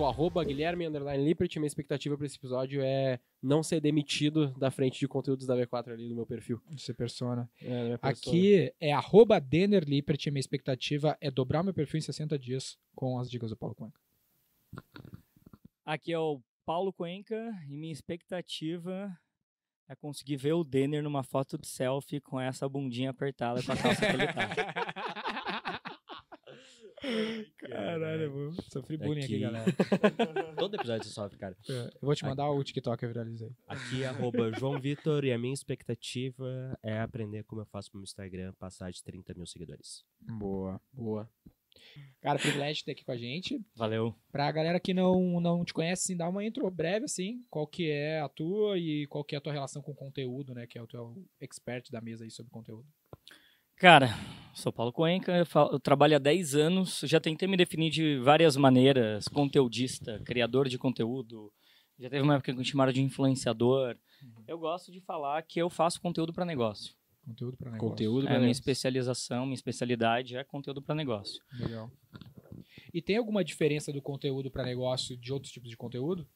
sou arroba Guilherme Underline Lippert. Minha expectativa para esse episódio é não ser demitido da frente de conteúdos da V4 ali do meu perfil. Você persona. É, persona. Aqui é arroba Denner Lippert. Minha expectativa é dobrar meu perfil em 60 dias com as dicas do Paulo Cuenca. Aqui é o Paulo Cuenca e minha expectativa é conseguir ver o Denner numa foto de selfie com essa bundinha apertada com a calça que ele tá. Caralho, eu sofri é bullying aqui, aqui galera. Todo episódio você sofre, cara. É, eu vou te mandar aqui. o TikTok que eu viralizei. Aqui é arroba João Vitor e a minha expectativa é aprender como eu faço pro meu Instagram passar de 30 mil seguidores. Boa, boa. Cara, privilégio ter aqui com a gente. Valeu. Pra galera que não, não te conhece, assim, dá uma intro breve, assim, qual que é a tua e qual que é a tua relação com o conteúdo, né? Que é o teu expert da mesa aí sobre conteúdo. Cara, sou Paulo Coenca, eu, trabalho há 10 anos, já tentei me definir de várias maneiras, conteudista, criador de conteúdo, já teve uma época que me chamaram de influenciador. Uhum. Eu gosto de falar que eu faço conteúdo para negócio. Conteúdo para negócio. Conteúdo é, minha especialização, minha especialidade é conteúdo para negócio. Legal. E tem alguma diferença do conteúdo para negócio de outros tipos de conteúdo?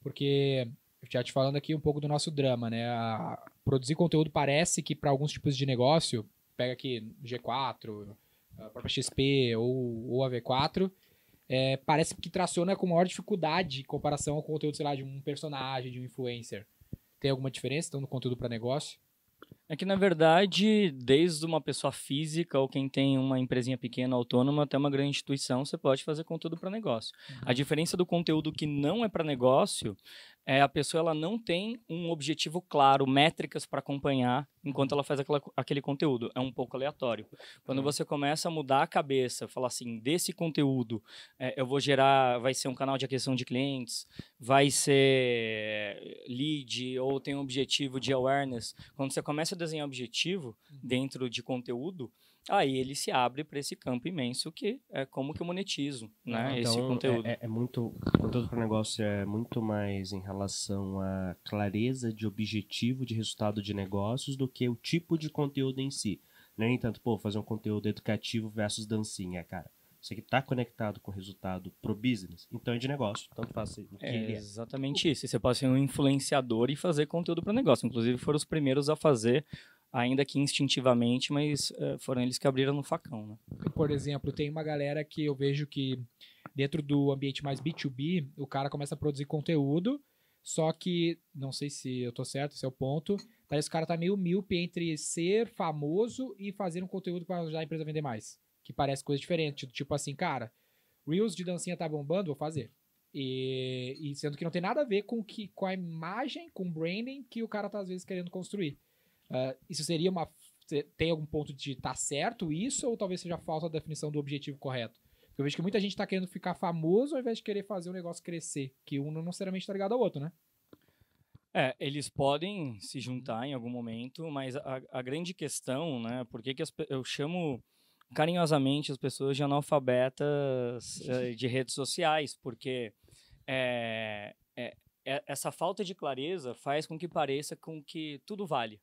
Porque já te falando aqui um pouco do nosso drama, né? A, produzir conteúdo parece que para alguns tipos de negócio pega aqui G4, a própria XP ou, ou a V4, é, parece que traciona né, com maior dificuldade em comparação ao conteúdo, sei lá, de um personagem, de um influencer. Tem alguma diferença, então, no conteúdo para negócio? É que, na verdade, desde uma pessoa física ou quem tem uma empresinha pequena, autônoma, até uma grande instituição, você pode fazer conteúdo para negócio. Uhum. A diferença do conteúdo que não é para negócio é, a pessoa ela não tem um objetivo claro, métricas para acompanhar enquanto ela faz aquela, aquele conteúdo. É um pouco aleatório. Quando você começa a mudar a cabeça, falar assim, desse conteúdo é, eu vou gerar, vai ser um canal de aquisição de clientes, vai ser eh, lead ou tem um objetivo de awareness. Quando você começa a desenhar objetivo uhum. dentro de conteúdo, aí ele se abre para esse campo imenso que é como que eu monetizo né, ah, então, esse é, conteúdo. É, é muito, o conteúdo para negócio é muito mais em relação à clareza de objetivo de resultado de negócios do que o tipo de conteúdo em si. Nem tanto, pô, fazer um conteúdo educativo versus dancinha, cara. Isso aqui está conectado com o resultado pro business, então é de negócio, tanto faz é, é. Exatamente isso. Você pode ser um influenciador e fazer conteúdo para negócio. Inclusive, foram os primeiros a fazer ainda que instintivamente, mas eh, foram eles que abriram no facão. Né? Por exemplo, tem uma galera que eu vejo que dentro do ambiente mais B2B, o cara começa a produzir conteúdo, só que, não sei se eu tô certo, esse é o ponto, parece que o cara tá meio míope entre ser famoso e fazer um conteúdo para ajudar a empresa a vender mais. Que parece coisa diferente, tipo assim, cara, Reels de dancinha tá bombando, vou fazer. E, e sendo que não tem nada a ver com, que, com a imagem, com o branding que o cara tá às vezes querendo construir. Uh, isso seria uma. Tem algum ponto de tá certo isso, ou talvez seja falta a definição do objetivo correto? Porque eu vejo que muita gente está querendo ficar famoso ao invés de querer fazer o negócio crescer, que um não necessariamente está ligado ao outro, né? É, eles podem se juntar em algum momento, mas a, a grande questão, né, por que, que as, eu chamo carinhosamente as pessoas de analfabetas eh, de redes sociais, porque é, é, essa falta de clareza faz com que pareça com que tudo vale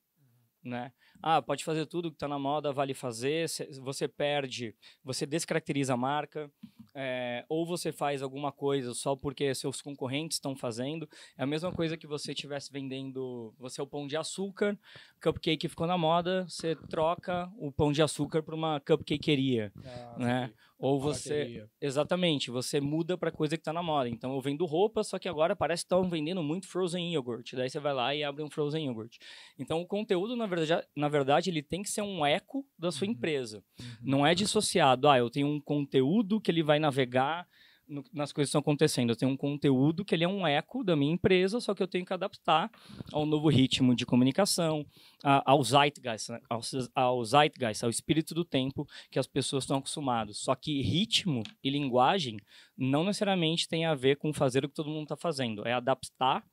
né? Ah, pode fazer tudo que está na moda, vale fazer. Você perde, você descaracteriza a marca, é, ou você faz alguma coisa só porque seus concorrentes estão fazendo. É a mesma coisa que você estivesse vendendo, você é o pão de açúcar, cupcake ficou na moda, você troca o pão de açúcar por uma cupcakeria, ah, né? Sim. Ou você. Bateria. Exatamente, você muda pra coisa que tá na moda. Então eu vendo roupa, só que agora parece que estão vendendo muito frozen yogurt. Daí você vai lá e abre um frozen yogurt. Então o conteúdo, na verdade, na verdade ele tem que ser um eco da sua uhum. empresa. Uhum. Não é dissociado. Ah, eu tenho um conteúdo que ele vai navegar no, nas coisas que estão acontecendo. Eu tenho um conteúdo que ele é um eco da minha empresa, só que eu tenho que adaptar ao novo ritmo de comunicação, a, ao zeitgeist, né? ao, ao zeitgeist, ao espírito do tempo que as pessoas estão acostumadas. Só que ritmo e linguagem não necessariamente tem a ver com fazer o que todo mundo está fazendo. É adaptar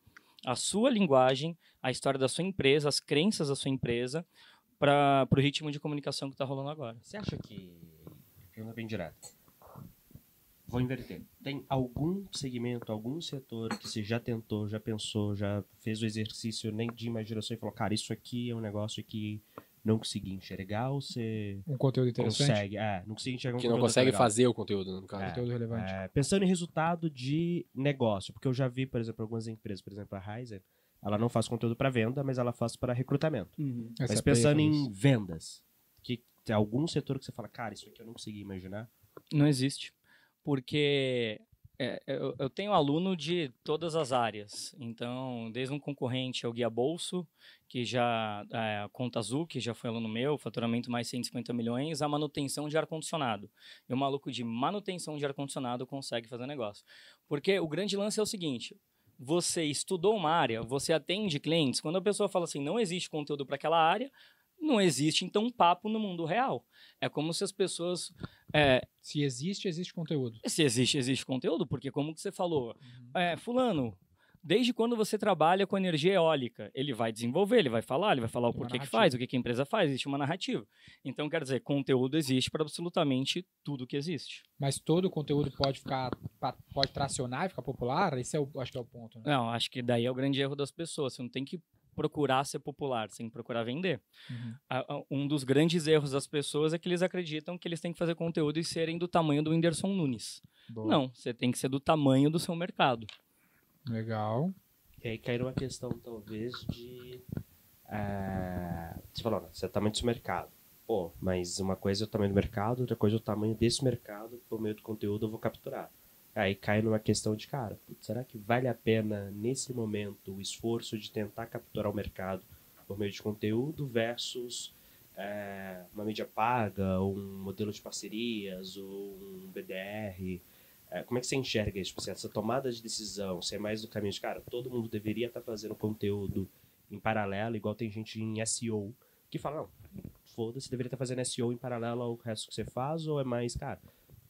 a sua linguagem, a história da sua empresa, as crenças da sua empresa para o ritmo de comunicação que está rolando agora. Você acha que, pergunta bem direto vou inverter. Tem algum segmento, algum setor que você já tentou, já pensou, já fez o exercício nem de imaginação e falou, cara, isso aqui é um negócio que não consegui enxergar ou você. Um conteúdo interessante. Consegue, é, não consegui enxergar um Que não consegue legal. fazer o conteúdo, no caso. É, conteúdo relevante. É, pensando em resultado de negócio, porque eu já vi, por exemplo, algumas empresas, por exemplo, a Heiser, ela não faz conteúdo para venda, mas ela faz para recrutamento. Uhum. Mas é pensando em vendas, que tem algum setor que você fala, cara, isso aqui eu não consegui imaginar? Não existe porque é, eu, eu, tenho aluno de todas as áreas. Então, desde um concorrente ao Guia Bolso, que já é, Conta Azul, que já foi aluno meu, faturamento mais 150 milhões, a manutenção de ar-condicionado. E o maluco de manutenção de ar-condicionado consegue fazer negócio. Porque o grande lance é o seguinte: você estudou uma área, você atende clientes, quando a pessoa fala assim, não existe conteúdo para aquela área, não existe então um papo no mundo real. É como se as pessoas. É, se existe, existe conteúdo. Se existe, existe conteúdo, porque como que você falou, uhum. é, fulano, desde quando você trabalha com energia eólica, ele vai desenvolver, ele vai falar, ele vai falar o porquê que faz, o que, a empresa faz, existe uma narrativa. Então, quer dizer, conteúdo existe para absolutamente tudo que existe. Mas todo o conteúdo pode ficar, pode tracionar e ficar popular? Esse é o, acho que é o ponto. Né? Não, acho que daí é o grande erro das pessoas. Você não tem que procurar ser popular, sem procurar vender. Uhum. Um dos grandes erros das pessoas é que eles acreditam que eles têm que fazer conteúdo e serem do tamanho do Whindersson Nunes. Boa. Não, você tem que ser do tamanho do seu mercado. Legal. E aí caiu uma questão, talvez, de. É... Você falou, você é o tamanho do mercado. Pô, mas uma coisa é o tamanho do mercado, outra coisa é o tamanho desse mercado, por meio do conteúdo eu vou capturar. Aí cai numa questão de, cara, será que vale a pena, nesse momento, o esforço de tentar capturar o mercado por meio de conteúdo versus é, uma mídia paga, ou um modelo de parcerias, ou um BDR? É, eh, como é que você enxerga isso? Tipo assim, essa tomada de decisão, você é mais do caminho de, cara, todo mundo deveria estar tá fazendo conteúdo em paralelo, igual tem gente em SEO que fala, não, foda-se, deveria estar tá fazendo SEO em paralelo ao resto que você faz, ou é mais, cara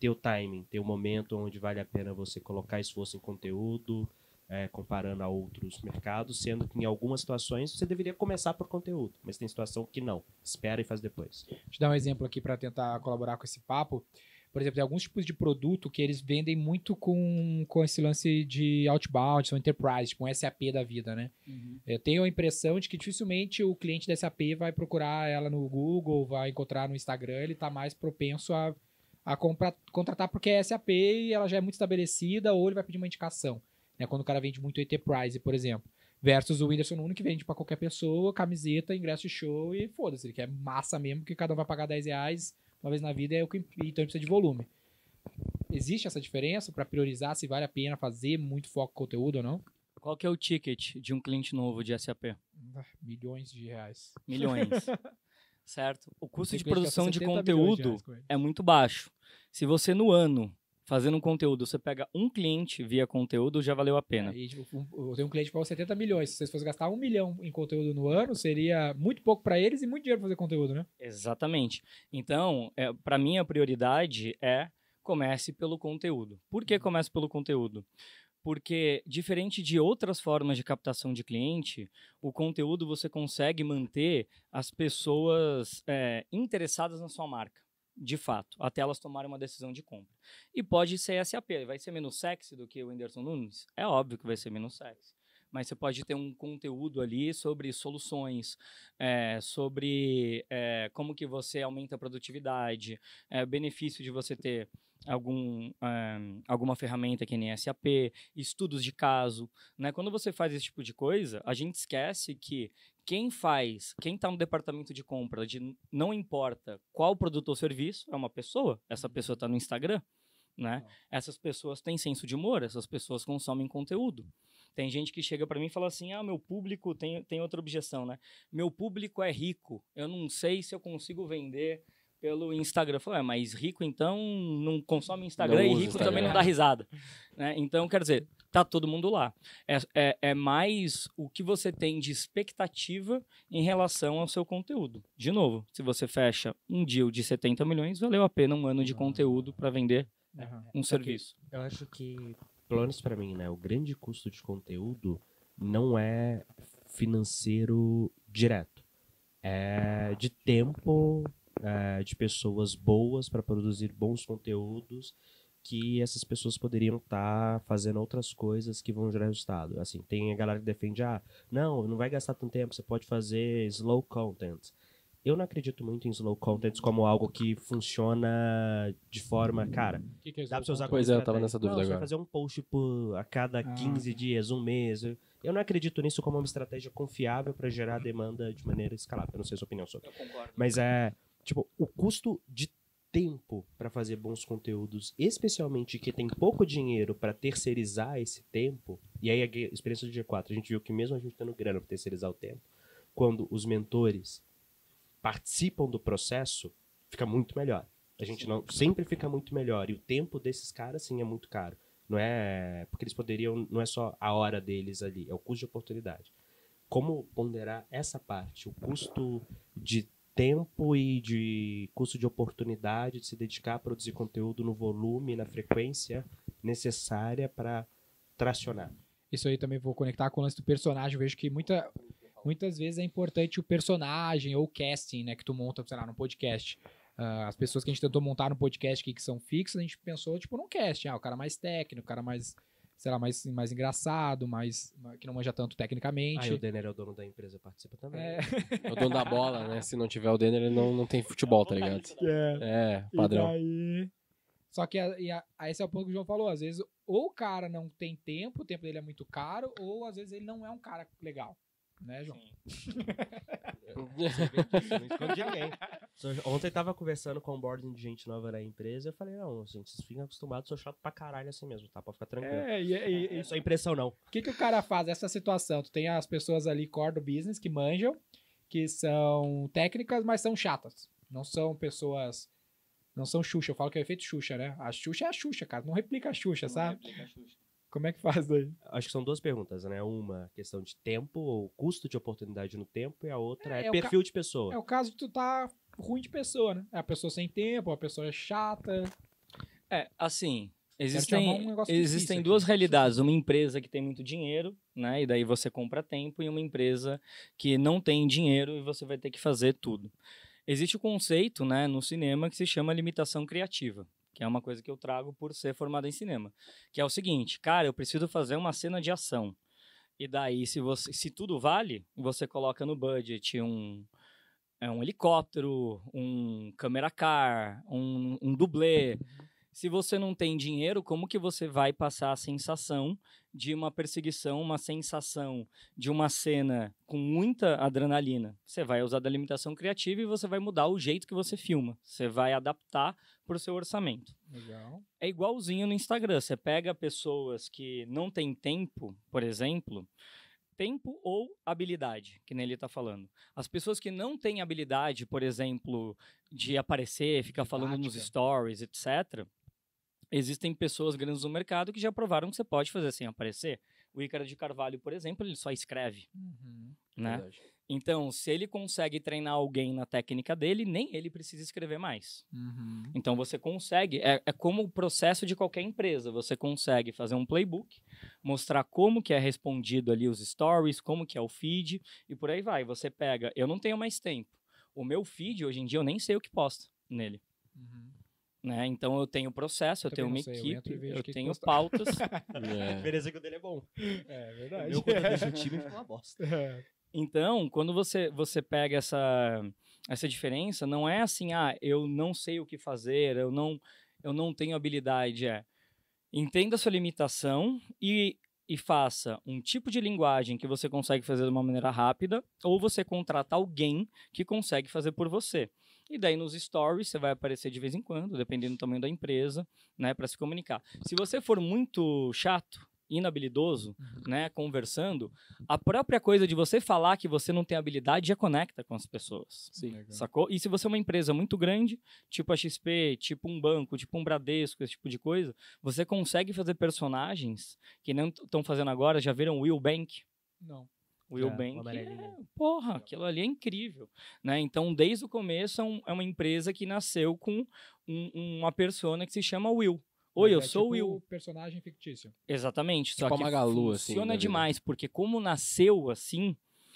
ter o timing, ter o momento onde vale a pena você colocar esforço em conteúdo, é, comparando a outros mercados, sendo que em algumas situações você deveria começar por conteúdo, mas tem situação que não. Espera e faz depois. Deixa eu dar um exemplo aqui para tentar colaborar com esse papo. Por exemplo, tem alguns tipos de produto que eles vendem muito com, com esse lance de outbound, são enterprise, tipo um SAP da vida, né? Uhum. Eu tenho a impressão de que dificilmente o cliente da SAP vai procurar ela no Google, vai encontrar no Instagram, ele está mais propenso a a compra, contratar porque é SAP e ela já é muito estabelecida, ou ele vai pedir uma indicação. Né? Quando o cara vende muito enterprise, por exemplo. Versus o Whindersson Nunes que vende para qualquer pessoa, camiseta, ingresso de show e foda-se. Ele quer massa mesmo, que cada um vai pagar 10 reais uma vez na vida, é o que, então ele precisa de volume. Existe essa diferença para priorizar se vale a pena fazer muito foco conteúdo ou não? Qual que é o ticket de um cliente novo de SAP? Milhões de reais. Milhões. certo? O custo de produção de né, conteúdo é muito baixo. Se você no ano fazendo um conteúdo, você pega um cliente via conteúdo, já valeu a pena. É, e, tipo, eu tenho um cliente que paga 70 milhões. Se vocês fossem gastar um milhão em conteúdo no ano, seria muito pouco para eles e muito dinheiro para fazer conteúdo, né? Exatamente. Então, é, para mim, a prioridade é comece pelo conteúdo. Por que uhum. comece pelo conteúdo? porque diferente de outras formas de captação de cliente, o conteúdo você consegue manter as pessoas é, interessadas na sua marca, de fato, até elas tomarem uma decisão de compra. E pode ser SAP, vai ser menos sexy do que o Whindersson Nunes? É óbvio que vai ser menos sexy. Mas você pode ter um conteúdo ali sobre soluções, é, sobre é, como que você aumenta a produtividade, é, benefício de você ter algum, eh, alguma ferramenta que nem SAP, estudos de caso. Né? Quando você faz esse tipo de coisa, a gente esquece que quem faz, quem está no departamento de compra, de não importa qual produto ou serviço, é uma pessoa. Essa uhum. pessoa está no Instagram. Né? Essas pessoas têm senso de humor, essas pessoas consomem conteúdo. Tem gente que chega para mim e fala assim: ah, meu público tem, tem outra objeção, né? Meu público é rico, eu não sei se eu consigo vender pelo Instagram. Falei, ah, mas rico então não consome Instagram não e rico Instagram. também não dá risada. Né? Então, quer dizer, tá todo mundo lá. É, é, é, mais o que você tem de expectativa em relação ao seu conteúdo. De novo, se você fecha um deal de 70 milhões, valeu a pena um ano de conteúdo para vender uhum. um é serviço. Eu acho que, pelo menos para mim, né, o grande custo de conteúdo não é financeiro direto. É de tempo é, de pessoas boas para produzir bons conteúdos que essas pessoas poderiam estar tá fazendo outras coisas que vão gerar resultado. Assim, tem a galera que defende, ah, não, não vai gastar tanto tempo, você pode fazer slow content. Eu não acredito muito em slow content como algo que funciona de forma, cara. Que que é dá pra você usar Pois é, eu tava nessa dúvida não, agora. Você vai fazer um post por, tipo, a cada 15 ah. dias, um mês. Eu não acredito nisso como uma estratégia confiável para gerar demanda de maneira escalável. Eu não sei a sua opinião sobre. Eu concordo. Mas é Tipo, o custo de tempo para fazer bons conteúdos, especialmente que tem pouco dinheiro para terceirizar esse tempo. E aí a experiência do G4, a gente viu que mesmo a gente tendo grana para terceirizar o tempo, quando os mentores participam do processo, fica muito melhor. A gente não sempre fica muito melhor e o tempo desses caras sim é muito caro. Não é porque eles poderiam, não é só a hora deles ali, é o custo de oportunidade. Como ponderar essa parte, o custo de tempo e de custo de oportunidade de se dedicar a produzir conteúdo no volume, na frequência necessária para tracionar. Isso aí também vou conectar com o lance do personagem. Eu vejo que muita, muitas vezes é importante o personagem ou o casting, né, que tu monta, sei lá, no podcast. Uh, as pessoas que a gente tentou montar no podcast aqui que são fixas, a gente pensou, tipo, num casting. Ah, o cara mais técnico, o cara mais sei lá, mais, mais engraçado, mais que não manja tanto tecnicamente. Ah, o Denner é o dono da empresa, participa também. É, é o dono da bola, né? Se não tiver o Denner, ele não, não tem futebol, tá ligado? É, é padrão. Daí... Só que e a, a, esse é o ponto que o João falou, às vezes ou o cara não tem tempo, o tempo dele é muito caro, ou às vezes ele não é um cara legal. Né, João? Ontem tava conversando com um boarding de gente nova na empresa. Eu falei, não, gente, vocês ficam acostumados, sou chato pra caralho assim mesmo, tá? Pra ficar tranquilo. É, e, e, é, é impressão, não. O que, que o cara faz? Essa situação, tu tem as pessoas ali core do business que manjam, que são técnicas, mas são chatas. Não são pessoas. Não são Xuxa, eu falo que é o efeito Xuxa, né? A Xuxa é a Xuxa, cara. Não replica a Xuxa, não sabe? Replica a Xuxa. Como é que faz daí? Acho que são duas perguntas, né? Uma questão de tempo, ou custo de oportunidade no tempo, e a outra é, é, é perfil ca... de pessoa. É o caso de tu tá ruim de pessoa, né? É a pessoa sem tempo, a pessoa é chata. É, assim, Existem, um existem duas aqui. realidades. Uma empresa que tem muito dinheiro, né? E daí você compra tempo, e uma empresa que não tem dinheiro e você vai ter que fazer tudo. Existe o um conceito né, no cinema que se chama limitação criativa que é uma coisa que eu trago por ser formado em cinema, que é o seguinte, cara, eu preciso fazer uma cena de ação. E daí, se você, se tudo vale, você coloca no budget um é um helicóptero, um camera car, um, um dublê, uhum se você não tem dinheiro, como que você vai passar a sensação de uma perseguição, uma sensação de uma cena com muita adrenalina? Você vai usar da limitação criativa e você vai mudar o jeito que você filma. Você vai adaptar para o seu orçamento. Legal. É igualzinho no Instagram. Você pega pessoas que não têm tempo, por exemplo, tempo ou habilidade, que Nele está falando. As pessoas que não têm habilidade, por exemplo, de aparecer, ficar falando nos stories, etc., existem pessoas grandes no mercado que já provaram que você pode fazer sem aparecer. O Ícaro de Carvalho, por exemplo, ele só escreve. Uhum, né? Então, se ele consegue treinar alguém na técnica dele, nem ele precisa escrever mais. Uhum. Então, você consegue. É, é, como o processo de qualquer empresa. Você consegue fazer um playbook, mostrar como que é respondido ali os stories, como que é o feed, e por aí vai. Você pega. Eu não tenho mais tempo. O meu feed, hoje em dia, eu nem sei o que posto nele. Uhum. Né? Então eu tenho processo, eu, eu tenho uma sei, equipe, eu, eu tenho postar. pautas. é. A é que o dele é bom. É verdade. O meu, quando eu time, fica uma bosta. É. Então, quando você, você pega essa, essa diferença, não é assim, ah, eu não sei o que fazer, eu não, eu não tenho habilidade. É entenda a sua limitação e, e faça um tipo de linguagem que você consegue fazer de uma maneira rápida, ou você contrata alguém que consegue fazer por você. E daí nos stories você vai aparecer de vez em quando, dependendo do tamanho da empresa, né, para se comunicar. Se você for muito chato, inabilidoso, uhum. né, conversando, a própria coisa de você falar que você não tem habilidade já conecta com as pessoas. Sim, sacou? E se você é uma empresa muito grande, tipo a XP, tipo um banco, tipo um Bradesco, esse tipo de coisa, você consegue fazer personagens que não estão fazendo agora, já viram Will Bank? Não. O Will é, é porra, aquilo ali é incrível. Né? Então, desde o começo, é, é, uma empresa que nasceu com um, uma persona que se chama Will. Oi, Mas eu é sou tipo Will. personagem fictício. Exatamente. É tipo só que Magalu, assim, funciona assim, demais, porque como nasceu assim,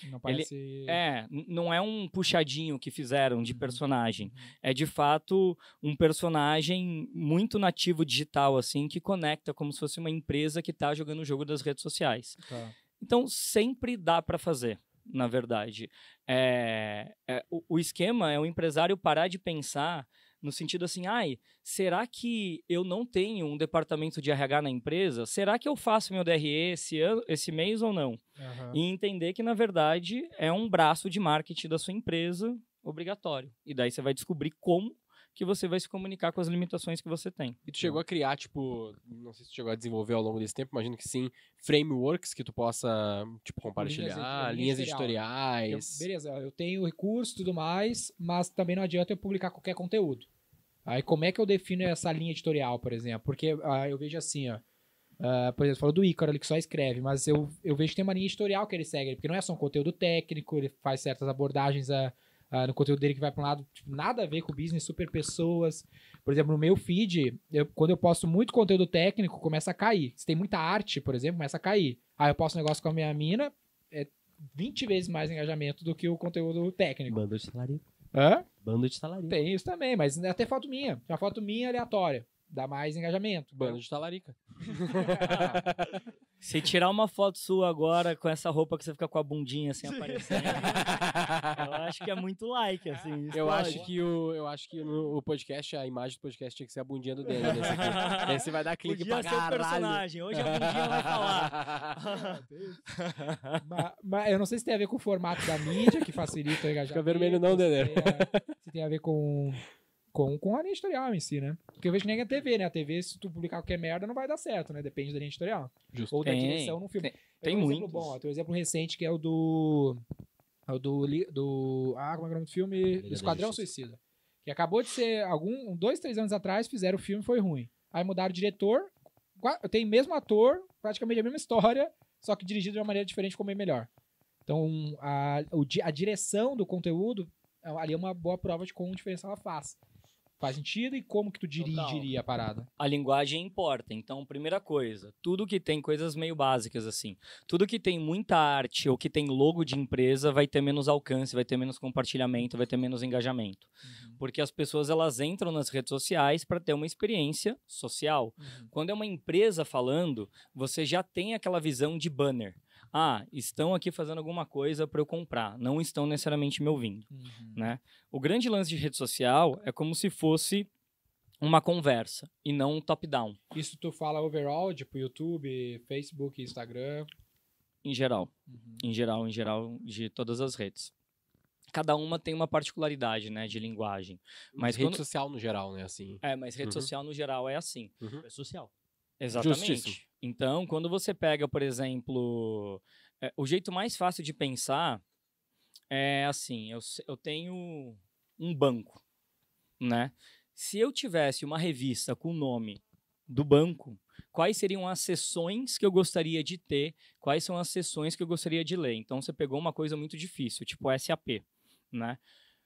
não parece... Ele, é, não é um puxadinho que fizeram de uhum, personagem. Uhum. É de fato um personagem muito nativo digital, assim, que conecta como se fosse uma empresa que está jogando o jogo das redes sociais. Tá. Então, sempre dá para fazer, na verdade. É, é, o, o, esquema é o empresário parar de pensar no sentido assim, ai, será que eu não tenho um departamento de RH na empresa? Será que eu faço meu DRE esse, ano, esse mês ou não? Uhum. E entender que, na verdade, é um braço de marketing da sua empresa obrigatório. E daí você vai descobrir como que você vai se comunicar com as limitações que você tem. E tu chegou né? a criar, tipo, não sei se tu chegou a desenvolver ao longo desse tempo, imagino que sim, frameworks que tu possa, tipo, compartilhar, linhas, linhas editoriais. Eu, beleza, eu tenho recurso e tudo mais, mas também não adianta eu publicar qualquer conteúdo. Aí como é que eu defino essa linha editorial, por exemplo? Porque ah, eu vejo assim, ó. Uh, por exemplo, falou do Icaro ali que só escreve, mas eu, eu vejo que tem uma linha editorial que ele segue, porque não é só um conteúdo técnico, ele faz certas abordagens a, uh, no conteúdo dele que vai para um lado, tipo, nada a ver com o business, super pessoas. Por exemplo, no meu feed, eu, quando eu posto muito conteúdo técnico, começa a cair. Se tem muita arte, por exemplo, começa a cair. Aí eu posto um negócio com a minha mina, é 20 vezes mais engajamento do que o conteúdo técnico. Bando de salário. Hã? Bando de salário. Tem isso também, mas é até foto minha. Uma foto minha aleatória dá mais engajamento. Bando de talarica. Se tirar uma foto sua agora com essa roupa que você fica com a bundinha assim aparecendo, eu acho que é muito like, assim. Eu acho que, o, eu acho que o podcast, a imagem do podcast tinha que ser a bundinha do Daniel. Nesse né? aqui. Esse vai dar clique Podia pra ser caralho. personagem. Hoje a bundinha vai falar. mas, mas, eu não sei se tem a ver com o formato da mídia que facilita o engajamento. Fica vermelho não, Daniel. Se, é, se tem a ver com com, com a linha editorial em si, né? Porque eu vejo que nem a TV, né? A TV, se tu publicar qualquer merda, não vai dar certo, né? Depende da linha editorial. Justo. Ou da tem, direção no filme. Tem, tem um muito. bom, ó, tem um exemplo recente que é o do. É o do. do ah, como é, é o nome do filme? Esquadrão Suicida. Que acabou de ser. algum Dois, três anos atrás fizeram o filme foi ruim. Aí mudaram o diretor. Tem o mesmo ator, praticamente a mesma história, só que dirigido de uma maneira diferente, como é melhor. Então, a, a direção do conteúdo é, ali é uma boa prova de como diferença ela faz faz sentido e como que tu dirigiria a parada? A linguagem importa. Então, primeira coisa, tudo que tem coisas meio básicas assim, tudo que tem muita arte ou que tem logo de empresa vai ter menos alcance, vai ter menos compartilhamento, vai ter menos engajamento. Uhum. Porque as pessoas elas entram nas redes sociais para ter uma experiência social. Uhum. Quando é uma empresa falando, você já tem aquela visão de banner ah, estão aqui fazendo alguma coisa para eu comprar, não estão necessariamente me ouvindo, uhum. né? O grande lance de rede social é como se fosse uma conversa e não um top-down. Isso tu fala overall, tipo YouTube, Facebook, Instagram? Em geral, uhum. em geral, em geral, de todas as redes cada uma tem uma particularidade, né, de linguagem. Mas rede quando... social no geral, né, assim. É, mas rede uhum. social no geral é assim. Uhum. É social. Exatamente. Justíssimo. Então, quando você pega, por exemplo, é, o jeito mais fácil de pensar é assim: eu, eu tenho um banco, né? Se eu tivesse uma revista com o nome do banco, quais seriam as sessões que eu gostaria de ter, quais são as sessões que eu gostaria de ler. Então você pegou uma coisa muito difícil, tipo SAP, né?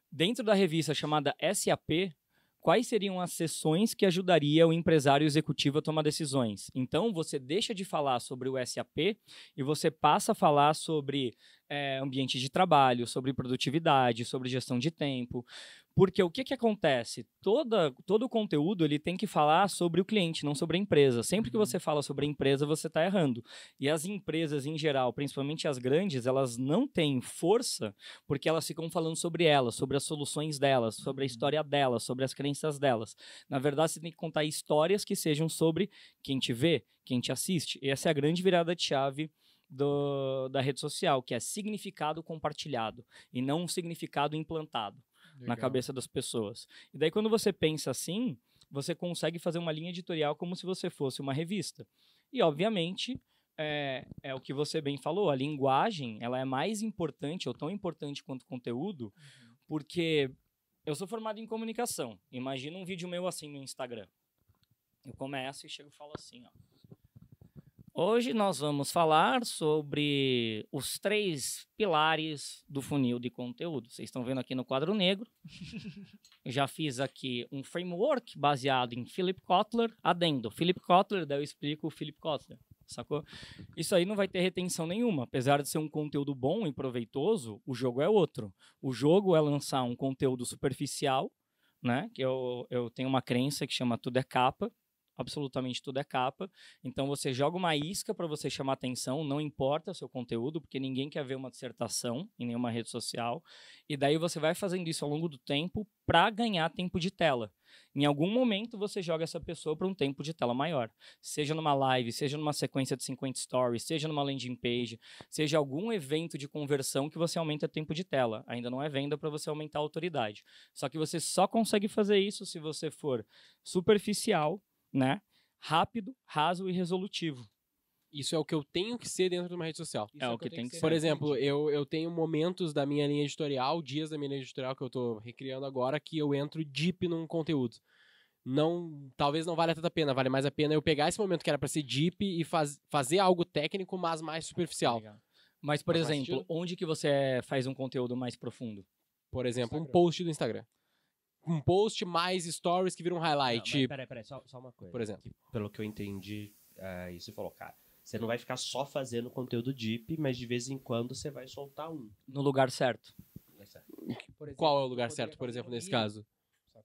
Dentro da revista chamada SAP, quais seriam as sessões que ajudaria o empresário executivo a tomar decisões. Então, você deixa de falar sobre o SAP e você passa a falar sobre é, ambiente de trabalho, sobre produtividade, sobre gestão de tempo. Porque o que, que acontece? Toda, todo o conteúdo ele tem que falar sobre o cliente, não sobre a empresa. Sempre que uhum. você fala sobre a empresa, você está errando. E as empresas em geral, principalmente as grandes, elas não têm força porque elas ficam falando sobre elas, sobre as soluções delas, sobre a uhum. história delas, sobre as crenças delas. Na verdade, você tem que contar histórias que sejam sobre quem te vê, quem te assiste. E essa é a grande virada de chave do, da rede social, que é significado compartilhado e não um significado implantado. Legal. na cabeça das pessoas. E daí, quando você pensa assim, você consegue fazer uma linha editorial como se você fosse uma revista. E, obviamente, é, é, o que você bem falou, a linguagem ela é mais importante ou tão importante quanto o conteúdo, uhum. porque eu sou formado em comunicação. Imagina um vídeo meu assim no Instagram. Eu começo e chego e falo assim, ó. Hoje nós vamos falar sobre os três pilares do funil de conteúdo. Vocês estão vendo aqui no quadro negro. Já fiz aqui um framework baseado em Philip Kotler. Adendo, Philip Kotler, daí eu explico o Philip Kotler. Sacou? Isso aí não vai ter retenção nenhuma. Apesar de ser um conteúdo bom e proveitoso, o jogo é outro. O jogo é lançar um conteúdo superficial, né? Que eu, eu tenho uma crença que chama tudo é capa absolutamente tudo é capa. Então você joga uma isca para você chamar atenção, não importa seu conteúdo, porque ninguém quer ver uma dissertação em nenhuma rede social. E daí você vai fazendo isso ao longo do tempo para ganhar tempo de tela. Em algum momento você joga essa pessoa para um tempo de tela maior, seja numa live, seja numa sequência de 50 stories, seja numa landing page, seja algum evento de conversão que você aumenta tempo de tela. Ainda não é venda para você aumentar a autoridade. Só que você só consegue fazer isso se você for superficial né? Rápido, raso e resolutivo. Isso é o que eu tenho que ser dentro de uma rede social. É Isso é, o que, que tem que, que ser. Por exemplo, eu, eu tenho momentos da minha linha editorial, dias da minha linha editorial que eu estou recriando agora, que eu entro deep num conteúdo não talvez não valha tanta pena, vale mais a pena eu pegar esse momento que era para ser deep e faz, fazer algo técnico, mas mais superficial. Legal. Mas, por mas exemplo, onde que você faz um conteúdo mais profundo? Por exemplo, Instagram. um post do Instagram um post mais stories que viram um highlight. Não, peraí, peraí, só, só, uma coisa. Por exemplo. Que, pelo que eu entendi, uh, isso falou, cara, você não vai ficar só fazendo conteúdo deep, mas de vez em quando você vai soltar um. No lugar certo. É exemplo, Qual é o lugar certo, por exemplo, nesse caso?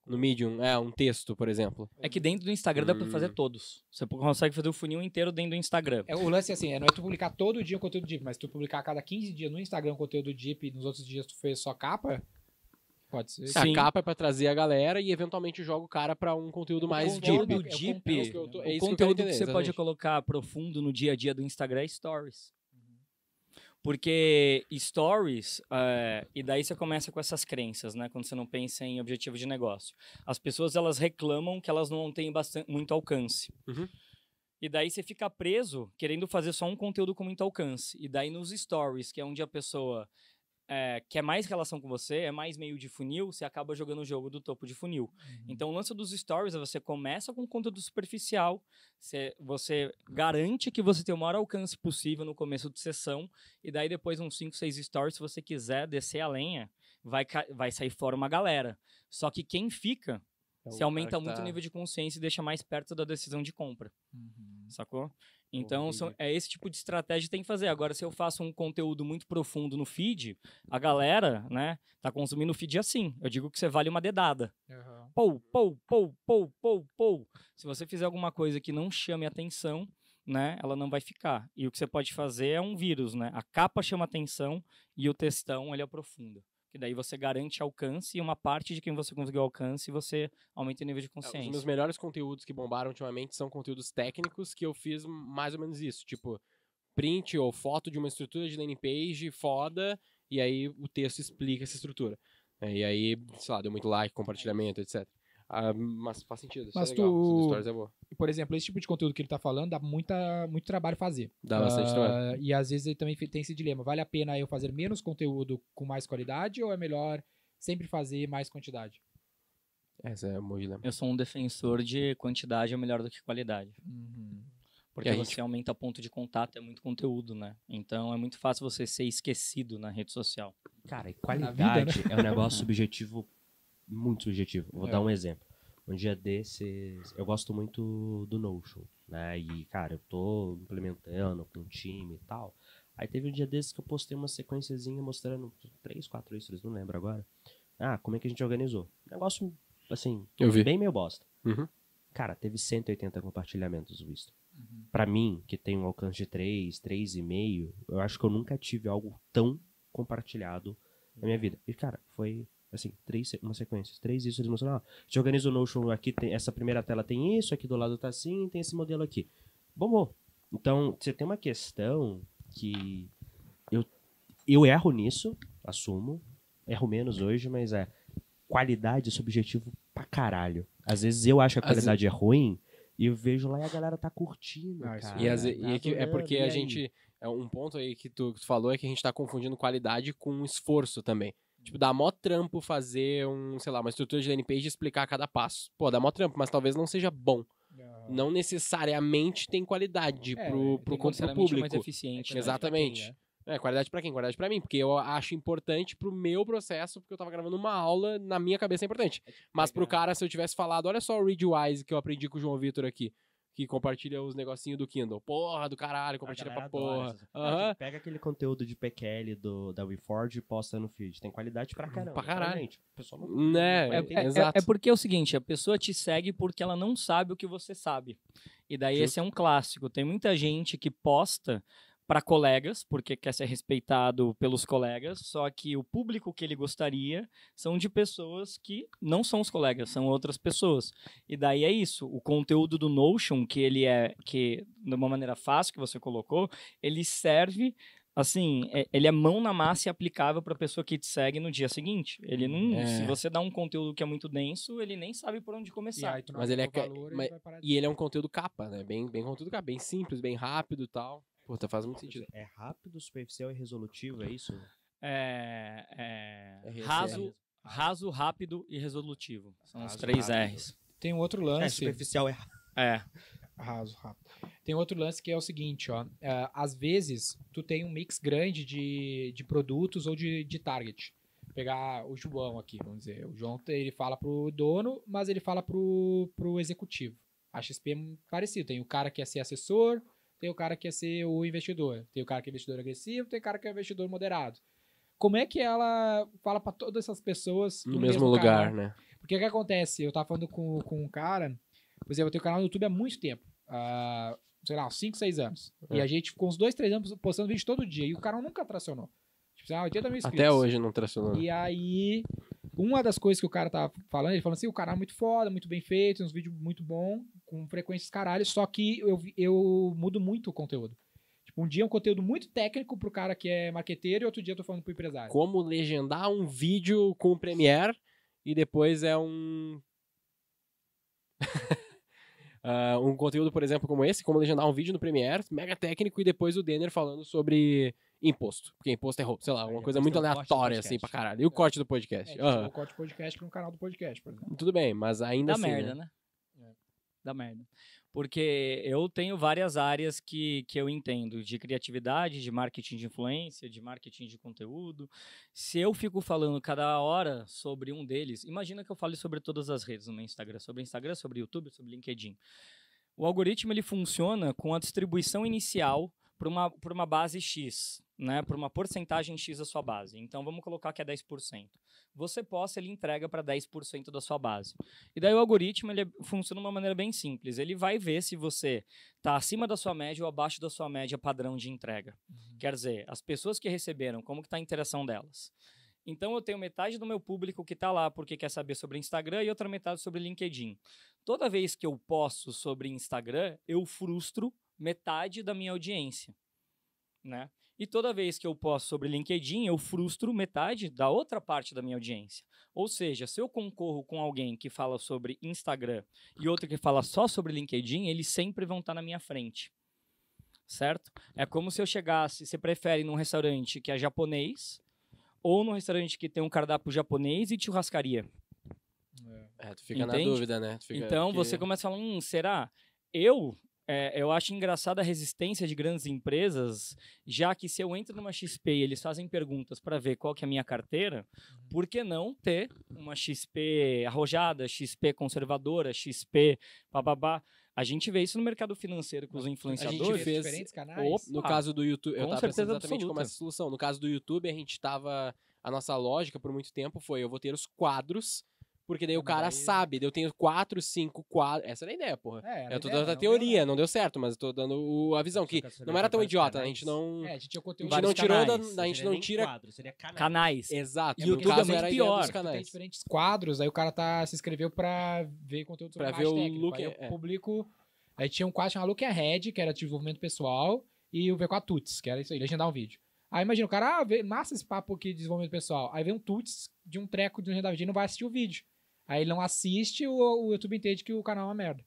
No Medium, é, um texto, por exemplo. É que dentro do Instagram hum. dá pra fazer uhum. todos. Você consegue fazer o funil inteiro dentro do Instagram. É, o lance é assim, é, não é tu publicar todo dia o conteúdo deep, mas tu publicar a cada 15 dias no Instagram o conteúdo deep e nos outros dias tu fez só capa, Pode ser. A capa é pra trazer a galera e eventualmente joga o cara pra um conteúdo mais deep. Conteúdo deep. É, é tô, é o conteúdo que, que você exatamente. pode colocar profundo no dia a dia do Instagram é stories. Uhum. Porque stories, é, e daí você começa com essas crenças, né? Quando você não pensa em objetivo de negócio. As pessoas, elas reclamam que elas não têm bastante, muito alcance. Uhum. E daí você fica preso querendo fazer só um conteúdo com muito alcance. E daí nos stories, que é onde a pessoa eh, é, quer mais relação com você, é mais meio de funil, você acaba jogando o jogo do topo de funil. Uhum. Então, o lance dos stories é você começa com conteúdo superficial, você, você garante que você tem o maior alcance possível no começo de sessão, e daí depois uns 5, 6 stories, se você quiser descer a lenha, vai, vai sair fora uma galera. Só que quem fica, é você aumenta tá... muito o tá nível de consciência e deixa mais perto da decisão de compra. Uhum. Sacou? Então, são, é esse tipo de estratégia que tem que fazer. Agora, se eu faço um conteúdo muito profundo no feed, a galera, né, tá consumindo o feed assim. Eu digo que você vale uma dedada. Uhum. Pou, pou, pou, pou, pou, pou. Se você fizer alguma coisa que não chame atenção, né, ela não vai ficar. E o que você pode fazer é um vírus, né? A capa chama atenção e o textão, ele aprofunda. É que daí você garante alcance e uma parte de quem você conseguiu alcance você aumenta o nível de é, consciência. os meus melhores conteúdos que bombaram ultimamente são conteúdos técnicos que eu fiz mais ou menos isso, tipo print ou foto de uma estrutura de landing page foda e aí o texto explica essa estrutura. É, e aí, sei lá, deu muito like, compartilhamento, etc. Ah, mas faz sentido. É mas é tu... É por exemplo, esse tipo de conteúdo que ele tá falando dá muita, muito trabalho fazer. Dá bastante ah, trabalho. E às vezes ele também tem esse dilema. Vale a pena eu fazer menos conteúdo com mais qualidade ou é melhor sempre fazer mais quantidade? Essa é o meu dilema. Eu sou um defensor de quantidade é melhor do que qualidade. Uhum. Porque gente... você aumenta ponto de contato, é muito conteúdo, né? Então é muito fácil você ser esquecido na rede social. Cara, e qualidade vida, né? é um negócio subjetivo muito subjetivo. Vou é. dar um exemplo. Um dia desses, eu gosto muito do Notion, né? E, cara, eu tô implementando com um time e tal. Aí teve um dia desses que eu postei uma sequenciazinha mostrando três, quatro extras, não lembro agora. Ah, como é que a gente organizou? Negócio, assim, eu vi. bem meio bosta. Uhum. Cara, teve 180 compartilhamentos o visto. Uhum. Pra mim, que tem um alcance de 3, 3,5, eu acho que eu nunca tive algo tão compartilhado na minha uhum. vida. E, cara, foi Assim, três, uma sequência, três isso, eles mostram, ó, ah, te organiza o Notion, aqui tem, essa primeira tela tem isso, aqui do lado tá assim, tem esse modelo aqui. Bombou. Então, você tem uma questão que eu, eu erro nisso, assumo, erro menos hoje, mas é qualidade é subjetivo pra caralho. Às vezes eu acho que a qualidade vezes... é ruim e eu vejo lá e a galera tá curtindo, ah, cara, é E, as, é tá e adorando, é, porque a gente... É um ponto aí que tu, que tu falou é que a gente tá confundindo qualidade com esforço também. Tipo, dá mó trampo fazer um, sei lá, uma estrutura de landing page e explicar cada passo. Pô, dá mó trampo, mas talvez não seja bom. Não, não necessariamente tem qualidade é, pro, pro, tem pro público. mais eficiente. Né? Exatamente. Quem, né? É, qualidade para quem? Qualidade para mim, porque eu acho importante pro meu processo, porque eu tava gravando uma aula, na minha cabeça é importante. É mas pro cara, se eu tivesse falado, olha só o Readwise que eu aprendi com o João Vitor aqui que compartilha os negocinhos do Kindle. Porra do caralho, compartilha pra tá porra. Uhum. Pega aquele conteúdo de PQL do, da WeForge e posta no feed. Tem qualidade pra caramba. Pra tá, caralho. Gente, o pessoal não... Né? É, é, é, é, é, porque é o seguinte, a pessoa te segue porque ela não sabe o que você sabe. E daí Justo. esse é um clássico. Tem muita gente que posta para colegas, porque quer ser respeitado pelos colegas, só que o público que ele gostaria são de pessoas que não são os colegas, são outras pessoas. E daí é isso, o conteúdo do Notion, que ele é, que de uma maneira fácil que você colocou, ele serve assim, é, ele é mão na massa e aplicável para a pessoa que te segue no dia seguinte. Ele não, uhum. é. se você dá um conteúdo que é muito denso, ele nem sabe por onde começar. mas ele é, é valor, mas, ele e ele é um conteúdo capa, né? Bem, bem conteúdo capa, bem simples, bem rápido, tal. Puta, faz muito sentido. É rápido, superficial e resolutivo, é isso? É. é, é, é raso, raso, rápido e resolutivo. São raso, os três rápido. R's. Tem um outro é, lance. É, superficial é. É. Raso, rápido. Tem outro lance que é o seguinte, ó. às vezes, tu tem um mix grande de, de produtos ou de, de target. pegar o João aqui, vamos dizer. O João, ele fala pro dono, mas ele fala pro, pro executivo. A XP é parecido. Tem o cara que é ser assessor, tem o cara que ia é ser o investidor, tem o cara que é investidor agressivo, tem o cara que é investidor moderado. Como é que ela fala para todas essas pessoas no, mesmo, mesmo lugar, né? Porque o que acontece? Eu tava falando com, com um cara, por exemplo, eu tenho canal no YouTube há muito tempo. Uh, sei lá, uns 5, 6 anos. É. E a gente ficou uns 2, 3 anos postando vídeo todo dia. E o cara nunca tracionou. Tipo, sei lá, 80 mil inscritos. Até hoje não tracionou. Né? E aí, uma das coisas que o cara tava falando, ele falou assim: o canal é muito foda, muito bem feito, uns vídeos muito bom, com frequências caralho, só que eu, eu mudo muito o conteúdo. Tipo, um dia é um conteúdo muito técnico pro cara que é marqueteiro e outro dia eu tô falando pro empresário. Como legendar um vídeo com o Premiere e depois é um. uh, um conteúdo, por exemplo, como esse, como legendar um vídeo no Premiere, mega técnico, e depois o Denner falando sobre imposto. Porque imposto é roubo, sei lá, uma é, coisa muito é aleatória, assim, pra caralho. E o é. corte do podcast. É, uhum. o corte do podcast pra um canal do podcast, por exemplo. Tudo bem, mas ainda Dá assim. Dá merda, né? né? Dá merda. Porque eu tenho várias áreas que, que eu entendo, de criatividade, de marketing de influência, de marketing de conteúdo. Se eu fico falando cada hora sobre um deles, imagina que eu fale sobre todas as redes no meu Instagram, sobre Instagram, sobre YouTube, sobre LinkedIn. O algoritmo ele funciona com a distribuição inicial para uma, uma base X, né, por uma porcentagem X da sua base. Então vamos colocar que é 10%. Você posta ele entrega para 10% da sua base. E daí o algoritmo ele funciona de uma maneira bem simples. Ele vai ver se você está acima da sua média ou abaixo da sua média padrão de entrega. Uhum. Quer dizer, as pessoas que receberam, como que está a interação delas. Então eu tenho metade do meu público que está lá porque quer saber sobre Instagram e outra metade sobre LinkedIn. Toda vez que eu posto sobre Instagram, eu frustro metade da minha audiência, né? E toda vez que eu posto sobre LinkedIn, eu frustro metade da outra parte da minha audiência. Ou seja, se eu concorro com alguém que fala sobre Instagram e outro que fala só sobre LinkedIn, eles sempre vão estar tá na minha frente. Certo? É como se eu chegasse, você prefere num restaurante que é japonês ou num restaurante que tem um cardápio japonês e churrascaria. É, é tu fica Entende? na dúvida, né? Fica então, você começa a falar, hum, será? Eu é, eu acho engraçada a resistência de grandes empresas, já que se eu entro numa XP e eles fazem perguntas para ver qual que é a minha carteira, uhum. por que não ter uma XP arrojada, XP conservadora, XP bababá? A gente vê isso no mercado financeiro com os influenciadores. A gente fez diferentes canais. Opa, no caso do YouTube, eu estava pensando exatamente absoluta. como essa solução. No caso do YouTube, a gente estava... A nossa lógica por muito tempo foi eu vou ter os quadros porque daí o cara daí... sabe, eu tenho quatro, cinco quadros. Essa era é a ideia, porra. É, eu é tô ideia, dando a é teoria, não deu certo, mas eu tô dando o, a visão que não era tão idiota, a gente não. É, a gente tinha conteúdo a gente não tirou canais, da, a gente não tira seria canais. canais. Exato. E YouTube é pior. Tem diferentes quadros, aí o cara tá se inscreveu para ver conteúdo sobre para ver o look, aí é. publico Aí tinha um quadro chamado Look Ahead, que era desenvolvimento pessoal, e o V4 Tuts, que era isso aí, legendar um vídeo. Aí imagina, o cara, ah, vê, massa esse papo aqui de desenvolvimento pessoal. Aí vem um Tuts de um treco de legendar um vídeo e não vai assistir o vídeo. Aí ele não assiste, o, o YouTube entende que o canal é uma merda.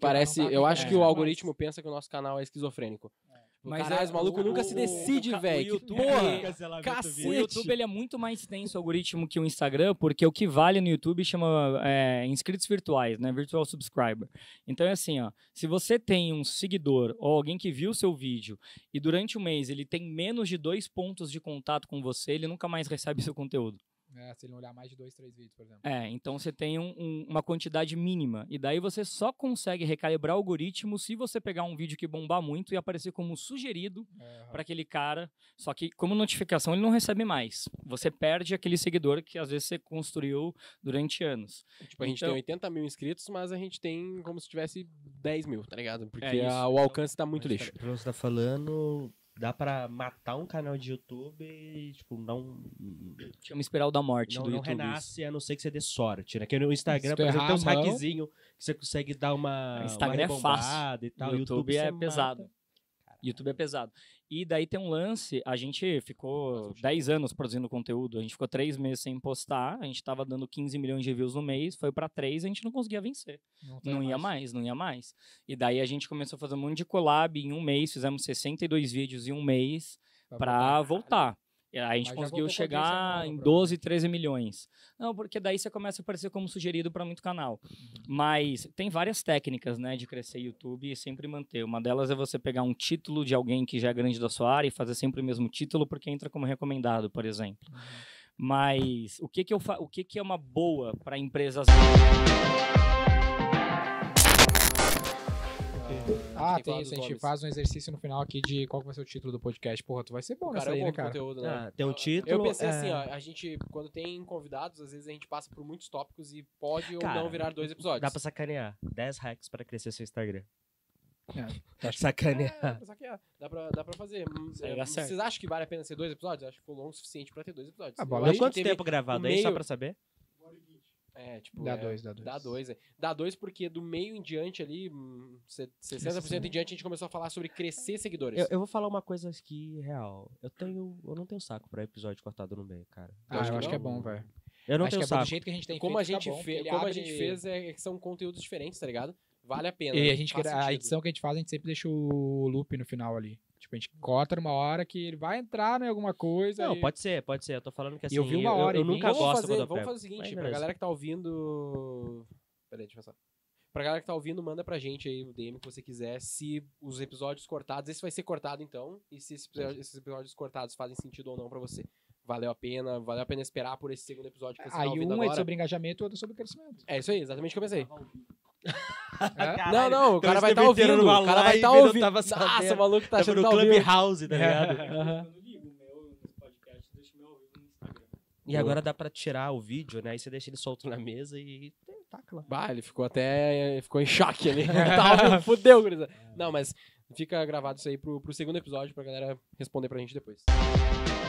Parece, eu acho é, que o é, algoritmo pensa que o nosso canal é esquizofrênico. É. Mas Caralho, é, o maluco o, nunca o, se decide, velho. YouTube, porra, cacete. O YouTube ele é muito mais tenso o algoritmo que o Instagram, porque o que vale no YouTube chama é, inscritos virtuais, né? Virtual subscriber. Então é assim, ó. Se você tem um seguidor ou alguém que viu o seu vídeo e durante o mês ele tem menos de dois pontos de contato com você, ele nunca mais recebe seu conteúdo. É, se ele olhar mais de dois, três vídeos, por exemplo. É, então você tem um, um, uma quantidade mínima. E daí você só consegue recalibrar o algoritmo se você pegar um vídeo que bombar muito e aparecer como sugerido é, para aquele cara. Só que, como notificação, ele não recebe mais. Você perde aquele seguidor que às vezes você construiu durante anos. Tipo, a gente então... tem 80 mil inscritos, mas a gente tem como se tivesse 10 mil, tá ligado? Porque é a, o alcance está muito lixo. O que você tá falando dá pra matar um canal de YouTube e, tipo, não. Chama Espiral da Morte. Não, do não YouTube, renasce, isso. a não ser que você dê sorte, né? Que no Instagram, por exemplo, tem uns hackzinhos que você consegue dar uma. Instagram uma é fácil. E tal. YouTube, YouTube é mata. pesado. Caramba. YouTube é pesado. E daí tem um lance, a gente ficou 10 anos produzindo conteúdo, a gente ficou 3 meses sem postar, a gente tava dando 15 milhões de views no mês, foi para 3 a gente não conseguia vencer. Não, não ia mais. mais, não ia mais. E daí a gente começou a fazer um monte de collab em um mês, fizemos 62 vídeos em um mês para voltar. A gente Mas conseguiu chegar em 12, 13 milhões. Não, porque daí você começa a aparecer como sugerido para muito canal. Uhum. Mas tem várias técnicas, né, de crescer YouTube e sempre manter. Uma delas é você pegar um título de alguém que já é grande da sua área e fazer sempre o mesmo título porque entra como recomendado, por exemplo. Uhum. Mas o que que eu fa... o que que é uma boa para empresas Ah, tem isso. A gente faz um exercício no final aqui de qual vai ser o título do podcast. Porra, tu vai ser bom cara, nessa é aí, né, cara? Conteúdo, né? Ah, tem um ah, né? título. Eu pensei assim, é... assim, ó, a gente, quando tem convidados, às vezes a gente passa por muitos tópicos e pode cara, ou não virar dois episódios. Dá pra sacanear. 10 hacks pra crescer seu Instagram. É, tá sacanear. É, dá, pra sacanear. Dá, pra, fazer. Hum, é, vocês acham que vale a pena ser dois episódios? Acho que foi longo o suficiente pra ter dois episódios. Ah, bola. Deu quanto tempo gravado meio... aí, só pra saber? É, tipo. Dá é, dois dá dois Dá dois é. Dá dois porque do meio em diante ali, 60% hum, em diante, a gente começou a falar sobre crescer seguidores. Eu, eu, vou falar uma coisa aqui real. Eu tenho. Eu não tenho saco pra episódio cortado no meio, cara. Eu acho ah, eu acho que é bom, velho. Eu não acho tenho é saco. jeito que a gente tem como feito, a gente tá fez, como abre... a gente fez é que são conteúdos diferentes, tá ligado? Vale a pena. E a né? gente a edição que a gente faz, a gente sempre deixa o loop no final ali. Tipo, a gente corta numa hora que ele vai entrar né, em alguma coisa. Não, e... pode ser, pode ser. Eu tô falando que assim. Eu vi uma hora eu, eu, eu nunca vamos gosto fazer, Vamos fazer o seguinte, pra galera que tá ouvindo. Peraí, deixa eu passar. Pra galera que tá ouvindo, manda pra gente aí o DM que você quiser. Se os episódios cortados. Esse vai ser cortado então. E se esses episódios cortados fazem sentido ou não pra você valeu a pena, valeu a pena esperar por esse segundo episódio que você tá Aí tá um é agora. é sobre engajamento e outro sobre crescimento. É isso aí, exatamente o que eu pensei. Tá É? Não, não, o então tá cara vai estar tá ouvindo. O cara vai estar tá ouvindo. Tava Nossa, o maluco tá achando que tá Club ouvindo. House, tá ligado? Uhum. E agora dá pra tirar o vídeo, né? Aí você deixa ele solto na mesa e taca lá. Bah, ele ficou até. Eh, ficou em choque ali. fudeu, gurizada. Não, mas fica gravado isso aí pro, pro segundo episódio pra galera responder pra gente depois.